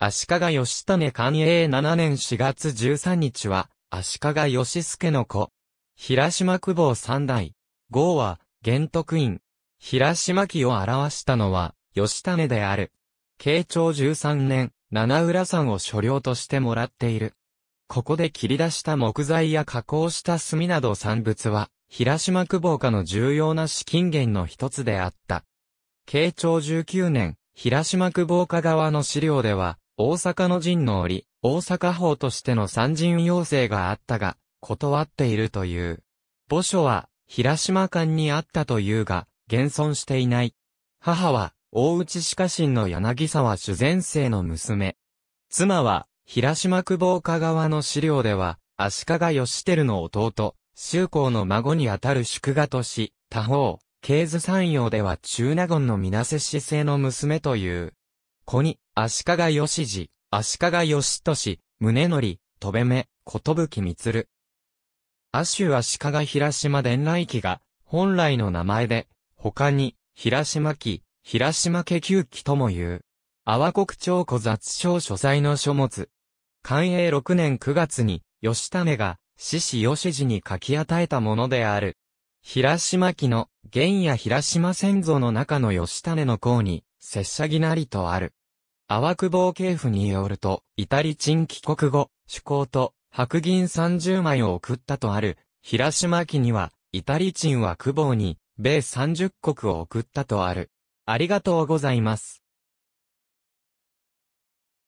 足利義種寛永7年4月13日は、足利義助の子。平島久保三代。号は、玄徳院。平島記を表したのは、義種である。慶長13年、七浦山を所領としてもらっている。ここで切り出した木材や加工した炭など産物は、平島久保家の重要な資金源の一つであった。慶長19年、平島久保家側の資料では、大阪の陣の折、大阪法としての参陣要請があったが、断っているという。墓所は、平島間にあったというが、現存していない。母は、大内歯科神の柳沢主前世の娘。妻は、平島久保岡川の資料では、足利義輝の弟、周公の孫にあたる祝賀とし、他方、経図山陽では中納言の水瀬氏製の娘という。子に、足利義治、足利義俊、宗則、戸部目、ことぶきみつる。阿州足利平島伝来記が、本来の名前で、他に、平島記、平島家旧記とも言う。阿波国長古雑書所在の書物。寛永6年9月に、吉為が、獅子吉次に書き与えたものである。平島記の、玄野平島先祖の中の吉種の項に、拙者ぎなりとある。阿波久保系譜によると、イタリチン帰国後、主公と白銀30枚を送ったとある、平島記には、イタリチンは久保に、米30国を送ったとある。ありがとうございます。